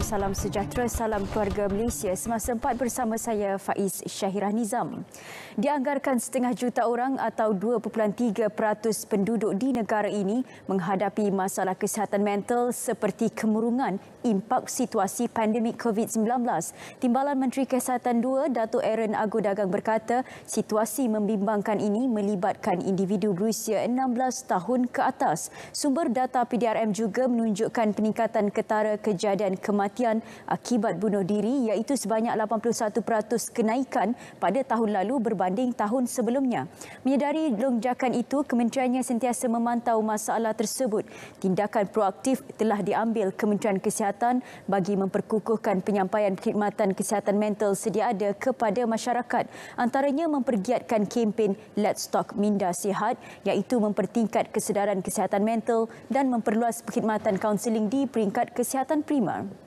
Salam sejahtera, salam keluarga Malaysia. Semasa empat bersama saya Faiz Syahirah Nizam. Dianggarkan setengah juta orang atau 2.3% penduduk di negara ini menghadapi masalah kesihatan mental seperti kemurungan impak situasi pandemik COVID-19. Timbalan Menteri Kesihatan 2, Datuk Aaron Agu Dagang berkata, situasi membimbangkan ini melibatkan individu berusia 16 tahun ke atas. Sumber data PDRM juga menunjukkan peningkatan ketara kejadian kemurungan kematian akibat bunuh diri iaitu sebanyak 81% kenaikan pada tahun lalu berbanding tahun sebelumnya. Menyedari lonjakan itu, kementeriannya sentiasa memantau masalah tersebut. Tindakan proaktif telah diambil Kementerian Kesihatan bagi memperkukuhkan penyampaian khidmatan kesihatan mental sedia ada kepada masyarakat. Antaranya mempergiatkan kempen Let's Talk Minda Sihat iaitu mempertingkat kesedaran kesihatan mental dan memperluas perkhidmatan kaunseling di peringkat kesihatan primer.